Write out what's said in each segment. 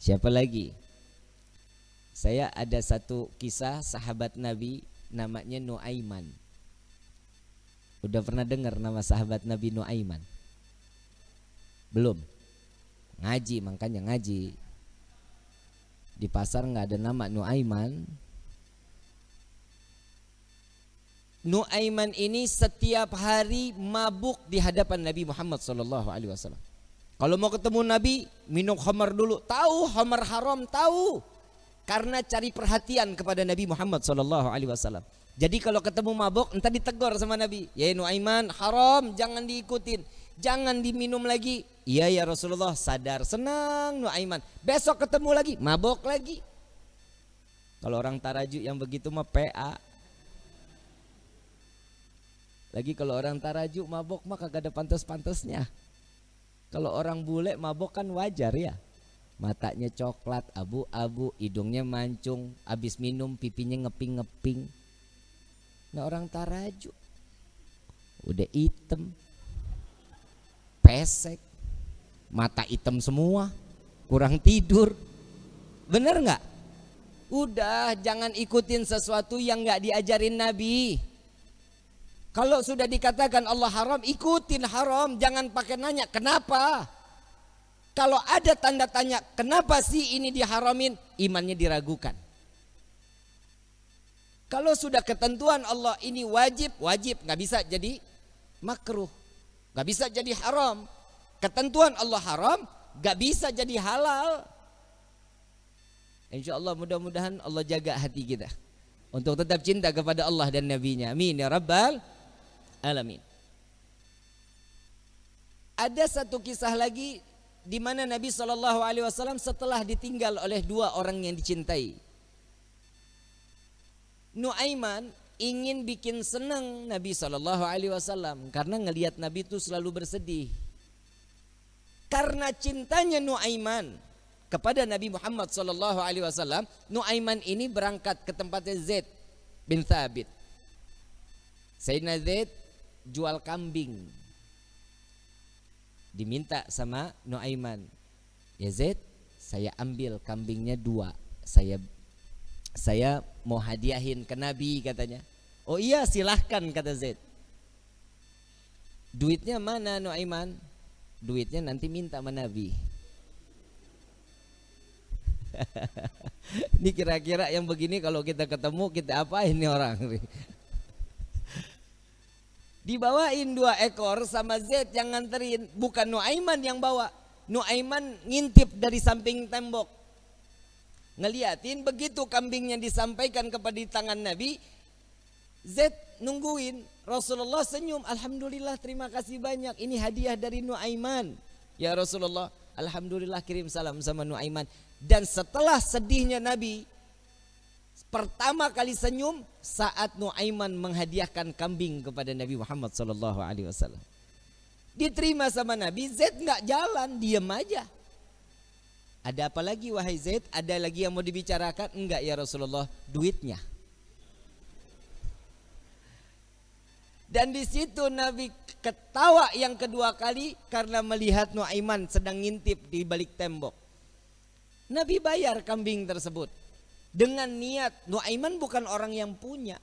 Siapa lagi? Saya ada satu kisah sahabat Nabi namanya Nuaiman. Udah pernah dengar nama sahabat Nabi Nuaiman? Belum. Ngaji makanya ngaji. Di pasar nggak ada nama Nuaiman. Nuaiman ini setiap hari mabuk di hadapan Nabi Muhammad SAW kalau mau ketemu Nabi, minum khamar dulu. Tahu khamar haram, tahu. Karena cari perhatian kepada Nabi Muhammad SAW. Jadi kalau ketemu mabok, nanti ditegur sama Nabi. Ya Nuaiman, haram, jangan diikutin. Jangan diminum lagi. Iya ya Rasulullah, sadar senang Nuaiman. Besok ketemu lagi, mabok lagi. Kalau orang taraju yang begitu mah PA. Lagi kalau orang taraju mabok mah kagak ada pantas-pantasnya. Kalau orang bule mabok kan wajar ya. Matanya coklat, abu-abu, hidungnya mancung, habis minum pipinya ngeping-ngeping. Nah orang taraju udah hitam, pesek, mata hitam semua, kurang tidur. Bener nggak? Udah jangan ikutin sesuatu yang nggak diajarin Nabi. Kalau sudah dikatakan Allah haram, ikutin haram, jangan pakai nanya kenapa. Kalau ada tanda tanya, kenapa sih ini diharamin? Imannya diragukan. Kalau sudah ketentuan Allah ini wajib, wajib nggak bisa jadi makruh, nggak bisa jadi haram. Ketentuan Allah haram, nggak bisa jadi halal. Insya Allah mudah-mudahan Allah jaga hati kita untuk tetap cinta kepada Allah dan Nabi-Nya. Amin ya Rabbal alamin. Ada satu kisah lagi di mana Nabi Shallallahu Alaihi Wasallam setelah ditinggal oleh dua orang yang dicintai. Nuaiman ingin bikin senang Nabi Shallallahu Alaihi Wasallam karena ngelihat Nabi itu selalu bersedih. Karena cintanya Nuaiman kepada Nabi Muhammad Shallallahu Alaihi Wasallam, Nuaiman ini berangkat ke tempatnya Zaid bin Thabit. Sayyidina Zaid jual kambing diminta sama Noaiman, ya Zaid saya ambil kambingnya dua saya saya mau hadiahin ke Nabi katanya oh iya silahkan kata Zaid duitnya mana Noaiman, duitnya nanti minta sama Nabi ini kira-kira yang begini kalau kita ketemu kita apa ini orang Dibawain dua ekor sama Z yang nganterin, bukan Nuaiman yang bawa. Nuaiman ngintip dari samping tembok. Ngeliatin begitu kambingnya disampaikan kepada tangan Nabi, Z nungguin. Rasulullah senyum, Alhamdulillah terima kasih banyak. Ini hadiah dari Nuaiman. Ya Rasulullah, Alhamdulillah kirim salam sama Nuaiman. Dan setelah sedihnya Nabi, Pertama kali senyum saat Nuaiman menghadiahkan kambing kepada Nabi Muhammad sallallahu alaihi wasallam. Diterima sama Nabi, Zaid nggak jalan, diam aja. Ada apa lagi wahai Zaid? Ada lagi yang mau dibicarakan? Enggak ya Rasulullah, duitnya. Dan di situ Nabi ketawa yang kedua kali karena melihat Nuaiman sedang ngintip di balik tembok. Nabi bayar kambing tersebut dengan niat. Nuaiman bukan orang yang punya.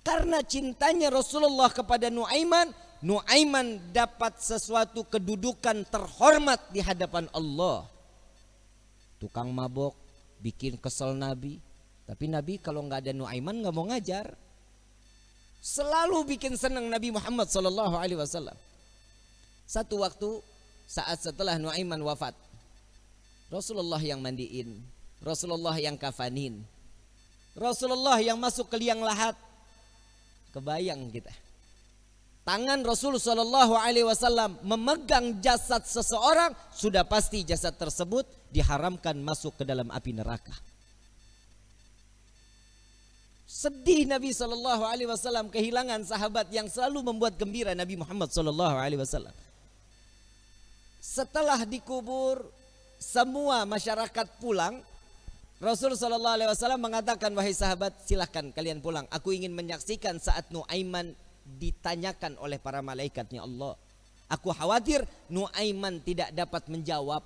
Karena cintanya Rasulullah kepada Nuaiman, Nuaiman dapat sesuatu kedudukan terhormat di hadapan Allah. Tukang mabok bikin kesel Nabi, tapi Nabi kalau nggak ada Nuaiman nggak mau ngajar. Selalu bikin senang Nabi Muhammad Shallallahu Alaihi Wasallam. Satu waktu saat setelah Nuaiman wafat, Rasulullah yang mandiin Rasulullah yang kafanin. Rasulullah yang masuk ke liang lahat. Kebayang kita. Tangan Rasulullah Shallallahu Alaihi Wasallam memegang jasad seseorang sudah pasti jasad tersebut diharamkan masuk ke dalam api neraka. Sedih Nabi saw kehilangan sahabat yang selalu membuat gembira Nabi Muhammad saw. Setelah dikubur, semua masyarakat pulang Rasul Shallallahu Alaihi Wasallam mengatakan wahai sahabat silahkan kalian pulang. Aku ingin menyaksikan saat Nuaiman ditanyakan oleh para malaikatnya Allah. Aku khawatir Nuaiman tidak dapat menjawab.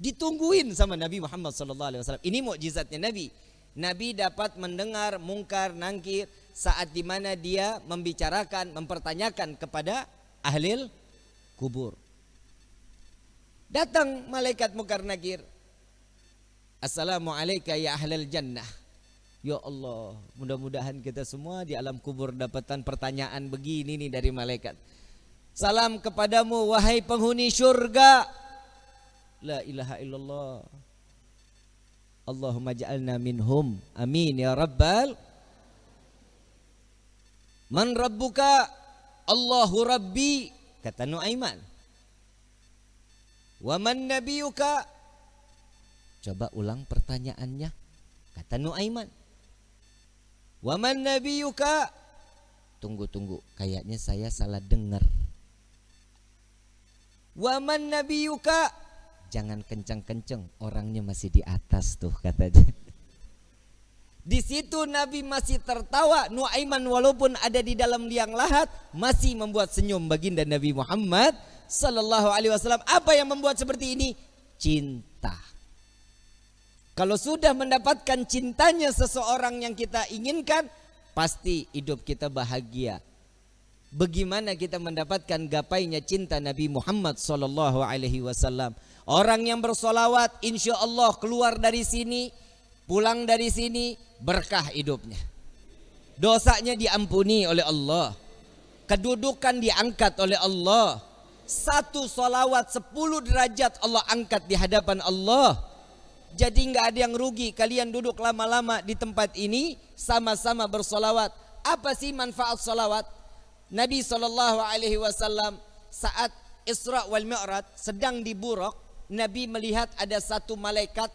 Ditungguin sama Nabi Muhammad Shallallahu Alaihi Wasallam. Ini mukjizatnya Nabi. Nabi dapat mendengar mungkar nangkir saat dimana dia membicarakan mempertanyakan kepada ahlil kubur. Datang malaikat mungkar nangkir Assalamualaikum ya ahlal jannah Ya Allah Mudah-mudahan kita semua di alam kubur dapatan pertanyaan begini nih dari malaikat Salam kepadamu Wahai penghuni syurga La ilaha illallah Allahumma ja'alna minhum Amin ya rabbal Man rabbuka Allahu rabbi Kata Nu'aiman Wa man nabiyuka Coba ulang pertanyaannya. Kata Nuaiman. Waman Nabi Yuka Tunggu tunggu, kayaknya saya salah dengar. Waman Nabi Yuka Jangan kencang-kencang, orangnya masih di atas tuh katanya. Di situ Nabi masih tertawa. Nuaiman walaupun ada di dalam liang lahat masih membuat senyum baginda Nabi Muhammad sallallahu alaihi wasallam. Apa yang membuat seperti ini? Cinta. Kalau sudah mendapatkan cintanya seseorang yang kita inginkan, pasti hidup kita bahagia. Bagaimana kita mendapatkan gapainya cinta Nabi Muhammad Sallallahu Alaihi Wasallam? Orang yang bersolawat, insya Allah keluar dari sini, pulang dari sini berkah hidupnya. Dosanya diampuni oleh Allah, kedudukan diangkat oleh Allah. Satu solawat sepuluh derajat Allah angkat di hadapan Allah. Jadi nggak ada yang rugi kalian duduk lama-lama di tempat ini sama-sama bersolawat. Apa sih manfaat solawat? Nabi saw. saat Isra wal Mi'raj sedang di Buruk Nabi melihat ada satu malaikat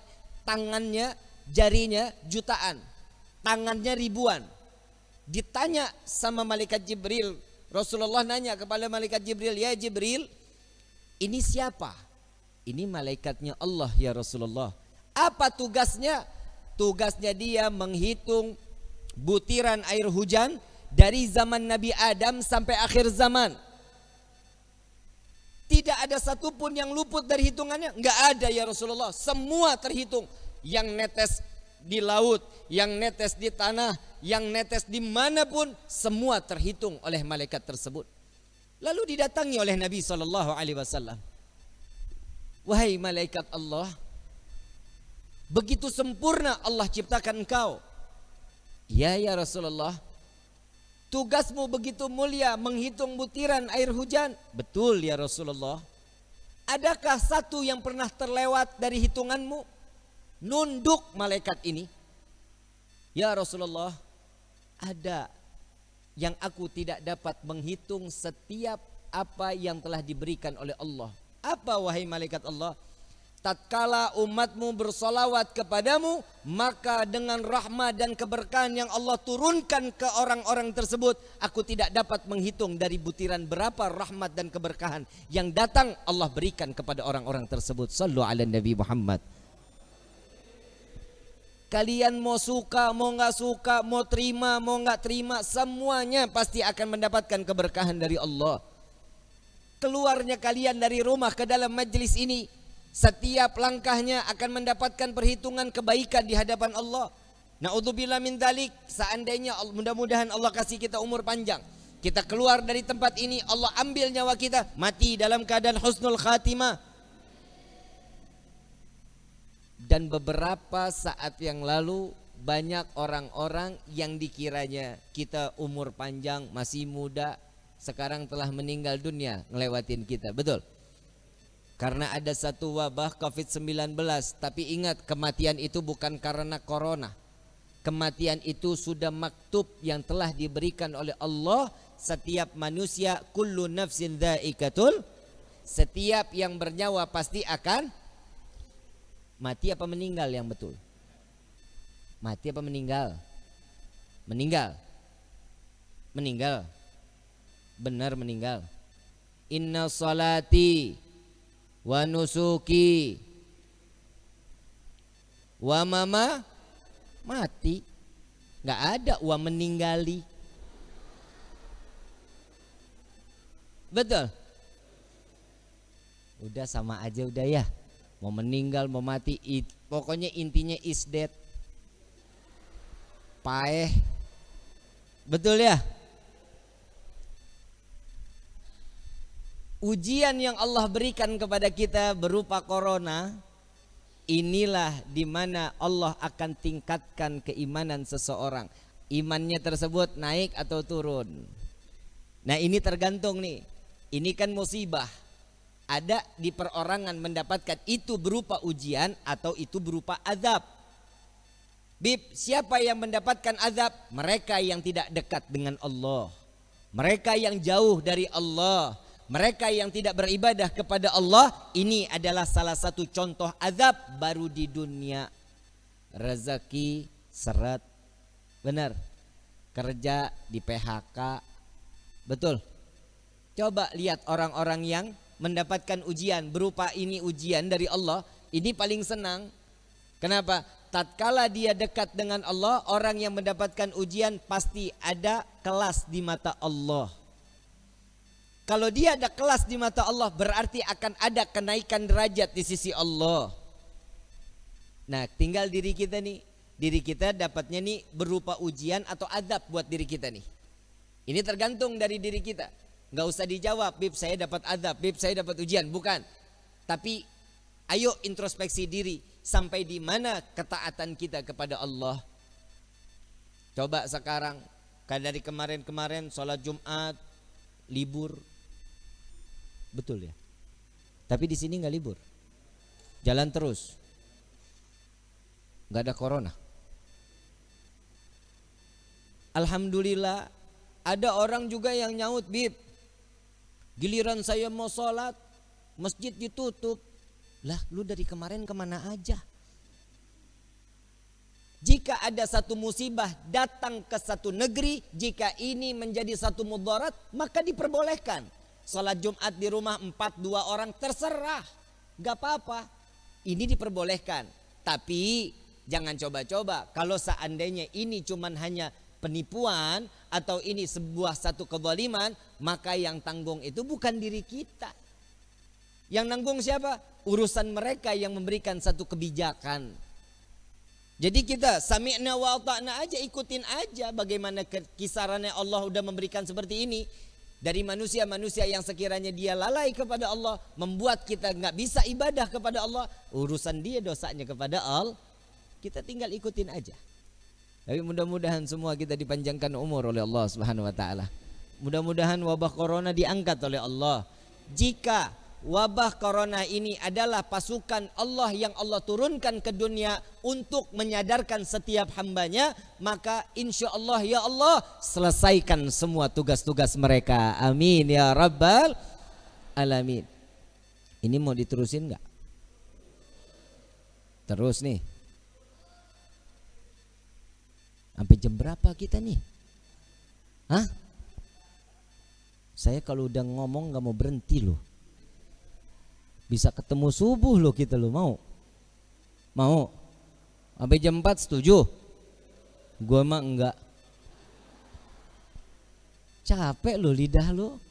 tangannya jarinya jutaan, tangannya ribuan. Ditanya sama malaikat Jibril, Rasulullah nanya kepada malaikat Jibril, "Ya Jibril, ini siapa?" Ini malaikatnya Allah ya Rasulullah. Apa tugasnya? Tugasnya dia menghitung butiran air hujan dari zaman Nabi Adam sampai akhir zaman. Tidak ada satupun yang luput dari hitungannya. Enggak ada ya Rasulullah. Semua terhitung. Yang netes di laut, yang netes di tanah, yang netes dimanapun. Semua terhitung oleh malaikat tersebut. Lalu didatangi oleh Nabi saw. Wahai malaikat Allah, Begitu sempurna Allah ciptakan engkau. Ya ya Rasulullah. Tugasmu begitu mulia menghitung butiran air hujan. Betul ya Rasulullah. Adakah satu yang pernah terlewat dari hitunganmu? Nunduk malaikat ini. Ya Rasulullah, ada yang aku tidak dapat menghitung setiap apa yang telah diberikan oleh Allah. Apa wahai malaikat Allah? tatkala umatmu bersolawat kepadamu, maka dengan rahmat dan keberkahan yang Allah turunkan ke orang-orang tersebut, aku tidak dapat menghitung dari butiran berapa rahmat dan keberkahan yang datang Allah berikan kepada orang-orang tersebut. Sallu ala Nabi Muhammad. Kalian mau suka, mau nggak suka, mau terima, mau nggak terima, semuanya pasti akan mendapatkan keberkahan dari Allah. Keluarnya kalian dari rumah ke dalam majelis ini setiap langkahnya akan mendapatkan perhitungan kebaikan di hadapan Allah. Naudzubillah min dalik, seandainya mudah-mudahan Allah kasih kita umur panjang. Kita keluar dari tempat ini, Allah ambil nyawa kita, mati dalam keadaan husnul khatimah. Dan beberapa saat yang lalu banyak orang-orang yang dikiranya kita umur panjang masih muda sekarang telah meninggal dunia ngelewatin kita betul karena ada satu wabah COVID-19, tapi ingat kematian itu bukan karena corona. Kematian itu sudah maktub yang telah diberikan oleh Allah setiap manusia kullu nafsin dhaikatul setiap yang bernyawa pasti akan mati apa meninggal yang betul? Mati apa meninggal? Meninggal. Meninggal. Benar meninggal. Inna salati wa nusuki wa mama mati nggak ada wa meninggali betul udah sama aja udah ya mau meninggal mau mati it, pokoknya intinya is dead paeh betul ya ujian yang Allah berikan kepada kita berupa corona inilah dimana Allah akan tingkatkan keimanan seseorang imannya tersebut naik atau turun nah ini tergantung nih ini kan musibah ada di perorangan mendapatkan itu berupa ujian atau itu berupa azab Bib, siapa yang mendapatkan azab? Mereka yang tidak dekat dengan Allah. Mereka yang jauh dari Allah mereka yang tidak beribadah kepada Allah ini adalah salah satu contoh azab baru di dunia. Rezeki seret. Benar. Kerja di PHK. Betul. Coba lihat orang-orang yang mendapatkan ujian berupa ini ujian dari Allah, ini paling senang. Kenapa? Tatkala dia dekat dengan Allah, orang yang mendapatkan ujian pasti ada kelas di mata Allah. Kalau dia ada kelas di mata Allah berarti akan ada kenaikan derajat di sisi Allah. Nah, tinggal diri kita nih. Diri kita dapatnya nih berupa ujian atau adab buat diri kita nih. Ini tergantung dari diri kita. Gak usah dijawab, Bib saya dapat adab, Bib saya dapat ujian. Bukan. Tapi ayo introspeksi diri sampai di mana ketaatan kita kepada Allah. Coba sekarang, dari kemarin-kemarin sholat Jumat, libur, Betul ya. Tapi di sini nggak libur. Jalan terus. Nggak ada corona. Alhamdulillah ada orang juga yang nyaut bib. Giliran saya mau sholat, masjid ditutup. Lah lu dari kemarin kemana aja? Jika ada satu musibah datang ke satu negeri, jika ini menjadi satu mudarat, maka diperbolehkan. Salat Jumat di rumah 4 dua orang terserah. Gak apa-apa. Ini diperbolehkan. Tapi jangan coba-coba. Kalau seandainya ini cuman hanya penipuan atau ini sebuah satu kezaliman, maka yang tanggung itu bukan diri kita. Yang nanggung siapa? Urusan mereka yang memberikan satu kebijakan. Jadi kita sami'na wa ta'na aja ikutin aja bagaimana kisarannya Allah udah memberikan seperti ini dari manusia-manusia yang sekiranya dia lalai kepada Allah membuat kita nggak bisa ibadah kepada Allah urusan dia dosanya kepada Allah kita tinggal ikutin aja tapi mudah-mudahan semua kita dipanjangkan umur oleh Allah Subhanahu wa taala mudah-mudahan wabah corona diangkat oleh Allah jika wabah corona ini adalah pasukan Allah yang Allah turunkan ke dunia untuk menyadarkan setiap hambanya maka insya Allah ya Allah selesaikan semua tugas-tugas mereka amin ya rabbal alamin ini mau diterusin nggak terus nih sampai jam berapa kita nih Hah? Saya kalau udah ngomong nggak mau berhenti loh bisa ketemu subuh loh kita lo mau mau sampai jam 4 setuju gue mah enggak capek lo lidah lo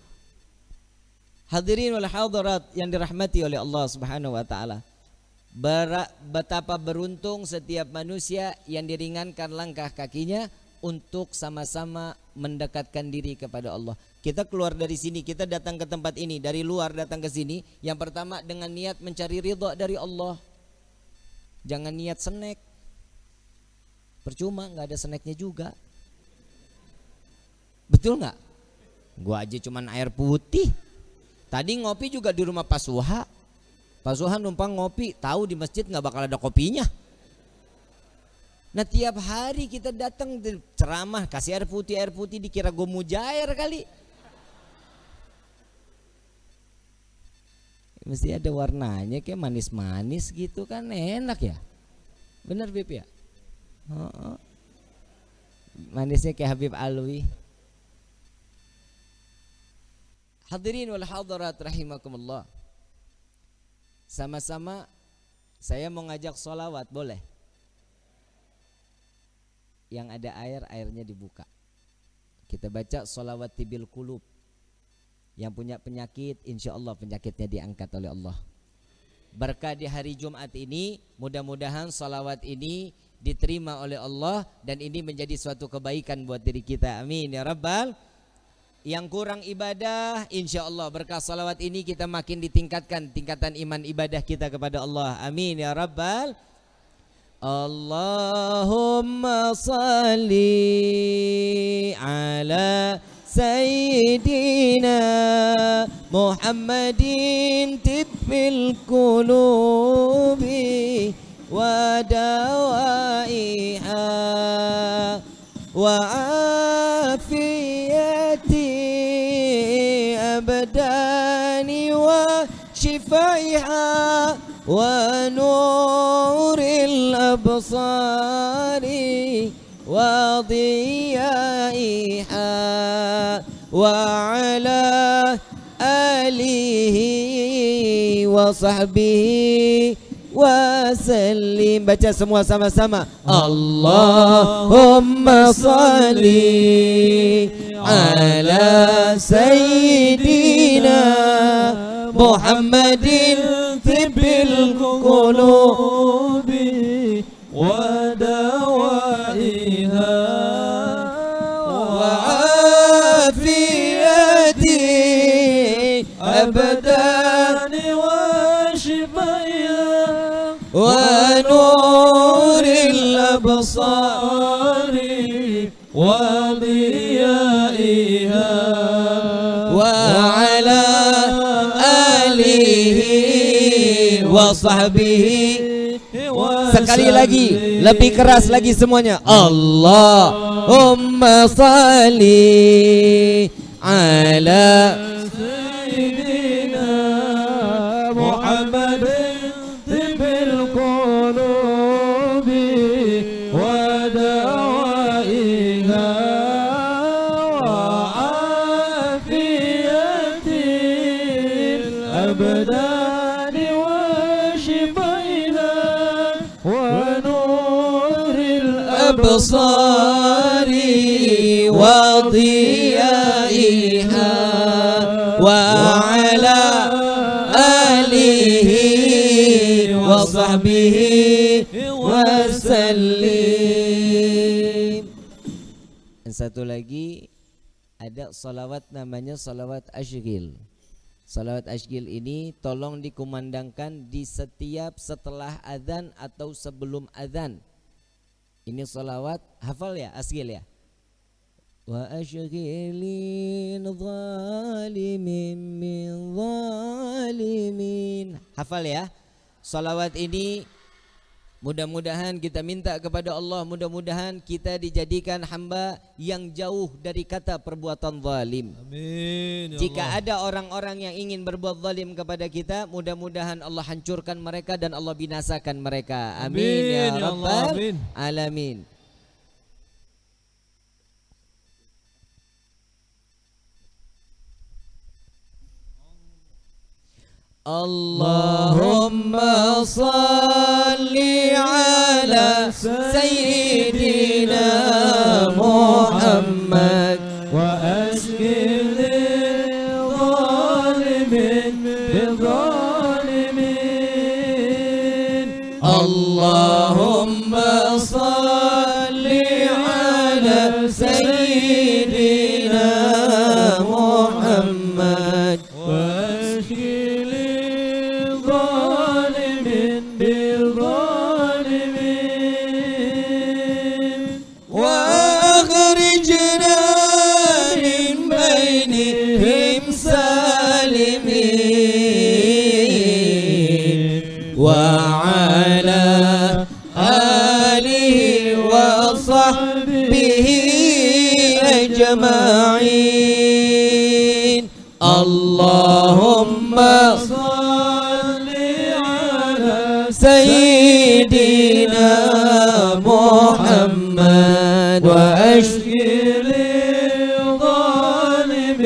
hadirin wal hadirat yang dirahmati oleh Allah Subhanahu wa taala betapa beruntung setiap manusia yang diringankan langkah kakinya untuk sama-sama mendekatkan diri kepada Allah. Kita keluar dari sini, kita datang ke tempat ini, dari luar datang ke sini. Yang pertama dengan niat mencari ridho dari Allah. Jangan niat senek. Percuma nggak ada seneknya juga. Betul nggak? Gua aja cuman air putih. Tadi ngopi juga di rumah Pak Pak Pasuhan numpang ngopi, tahu di masjid nggak bakal ada kopinya. Nah tiap hari kita datang ceramah kasih air putih air putih dikira gue mujair kali. Ya, mesti ada warnanya kayak manis-manis gitu kan enak ya. Bener Bib ya? Oh, oh. Manisnya kayak Habib Alwi. Hadirin wal hadirat rahimakumullah. Sama-sama saya mau ngajak solawat boleh? yang ada air airnya dibuka kita baca solawat tibil kulub yang punya penyakit insya Allah penyakitnya diangkat oleh Allah berkah di hari Jumat ini mudah-mudahan solawat ini diterima oleh Allah dan ini menjadi suatu kebaikan buat diri kita amin ya rabbal yang kurang ibadah insya Allah berkah solawat ini kita makin ditingkatkan tingkatan iman ibadah kita kepada Allah amin ya rabbal اللهم صل على سيدنا محمد تب القلوب ودوائها وعافية أبدان وشفائها ونور أبصاري وضيائها وعلى آله وصحبه وسلم بجا سموها سما سما اللهم صل على سيدنا محمد في القلوب sahbihi Sekali lagi Lebih keras lagi semuanya Allahumma salli Ala Sayyidina Muhammad Tibil qulubi Wa da'waiha Wa afiyatil Abda'i أبصاري وضيائها وعلى آله وصحبه وسلم Dan satu lagi ada salawat namanya salawat ashgil Salawat ashgil ini tolong dikumandangkan di setiap setelah azan atau sebelum azan ini salawat hafal ya, asgil ya. Wa ashghilin zalimin min zalimin. Hafal ya. Salawat ini Mudah-mudahan kita minta kepada Allah Mudah-mudahan kita dijadikan hamba Yang jauh dari kata perbuatan zalim Amin ya Jika Allah. ada orang-orang yang ingin berbuat zalim kepada kita Mudah-mudahan Allah hancurkan mereka Dan Allah binasakan mereka Amin, ya Amin ya, ya Rabbal Alamin اللهم صل على سيدنا محمد وأسلم للظالم بالظالم سيدنا محمد وأشفي للظالم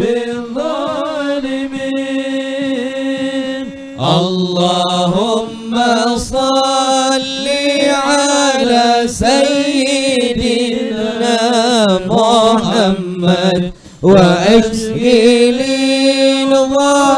بالظالمين اللهم صل على سيدنا محمد وأشفي الظالمين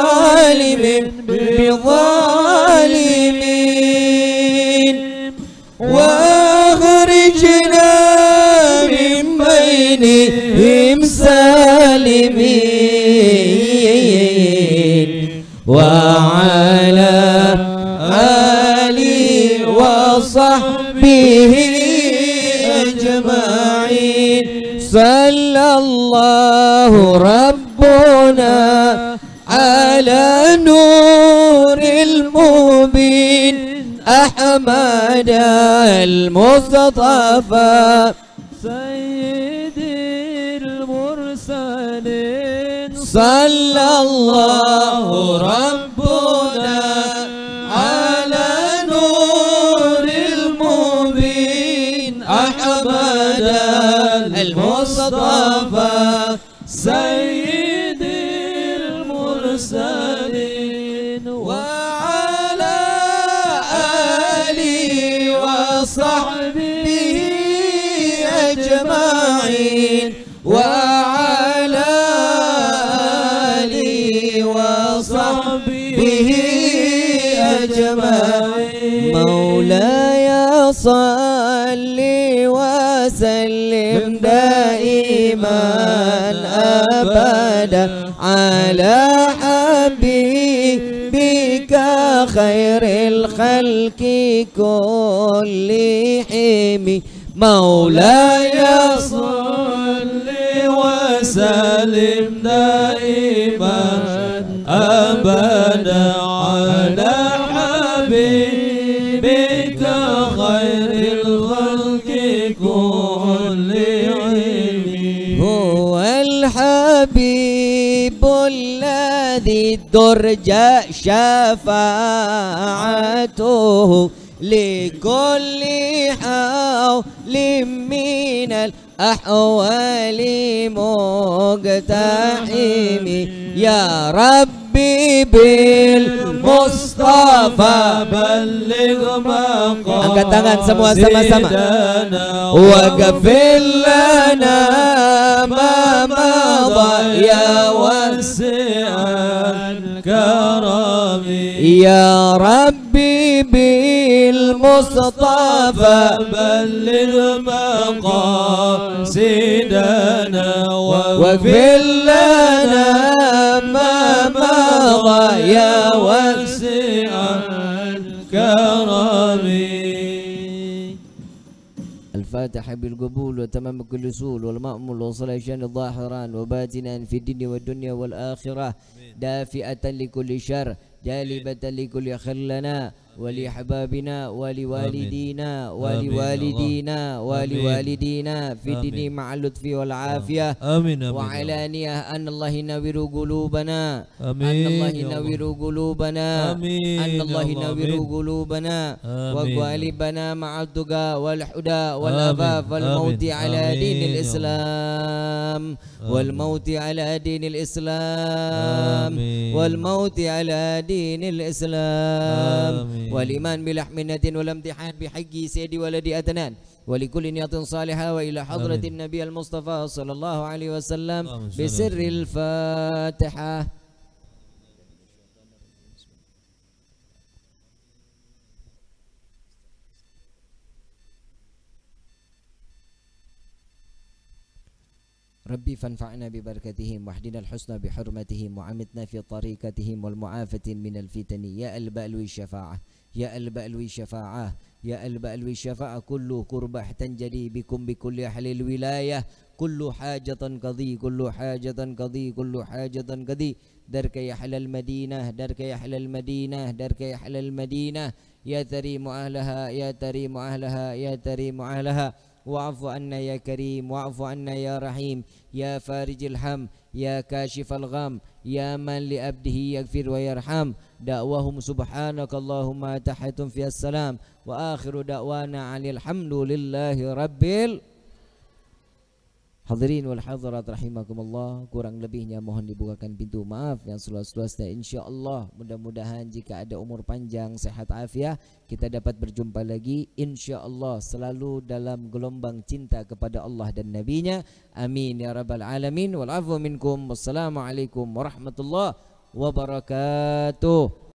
وعلى آله وصحبه أجمعين صلى الله ربنا على نور المبين أحمد المصطفى صلى الله ربنا على نور المبين أحمد المصطفى سيد المرسلين وعلى آله وصحبه أجمعين وعلى وسعدا على حبيبك خير الخلق كلهم مولاي صل وسلم دائما أبدا على حبيبك خير الخلق كلهم هو الحبيب الذي الدرجة شفاعته لكل حول من الأحوال مقتحم يا ربي بالمصطفى بلغ مقام angkat tangan وقف لنا ما مضى يا يا ربي بالمصطفى بلغ مقاصدنا واغفر لنا ما مضى يا واسع الكرم الفاتح بالقبول وتمام كل سول والمأمول وصليشان الظاهران وباتنا في الدنيا والدنيا والآخرة دافئة لكل شر جالبة لكل خير لنا ولأحبابنا ولوالدينا ولوالدينا ولوالدينا في ديني مع اللطف والعافية آمين وعلانية أن الله ينور قلوبنا أن الله ينور قلوبنا أن الله ينور قلوبنا وقالبنا مع الدقى والحدى والعفاف والموت على دين الإسلام والموت على دين الإسلام والموت على دين الإسلام والإيمان بلحم ولا والامتحان بحق سيد ولد أدنان ولكل نية صالحة وإلى حضرة آمين. النبي المصطفى صلى الله عليه وسلم بسر الفاتحة ربي فانفعنا ببركتهم واحدنا الحسنى بحرمتهم وعمتنا في طريقتهم والمعافة من الفتن يا ألبأ الشفاعة يا قلب قلبي شفاعة يا قلب قلبي شفاعة كل قرب تنجلي بكم بكل أهل الولاية كل حاجة قضي كل حاجة قضي كل حاجة قضي درك يحلى المدينة درك يحلى المدينة درك يحلى المدينة يا تريم أهلها يا تريم أهلها يا تريم أهلها واعف عنا يا كريم واعف عنا يا رحيم يا فارج الهم يا كاشف الغم يا من لأبده يغفر ويرحم دعوهم سبحانك اللهم تحيتم في السلام وآخر دعوانا عن الحمد لله رب العالمين Hadirin wal hadirat rahimakumullah Kurang lebihnya mohon dibukakan pintu maaf yang seluas-luasnya InsyaAllah mudah-mudahan jika ada umur panjang sehat afiah Kita dapat berjumpa lagi InsyaAllah selalu dalam gelombang cinta kepada Allah dan NabiNya Amin ya Rabbal Alamin Wal afu minkum Wassalamualaikum warahmatullahi wabarakatuh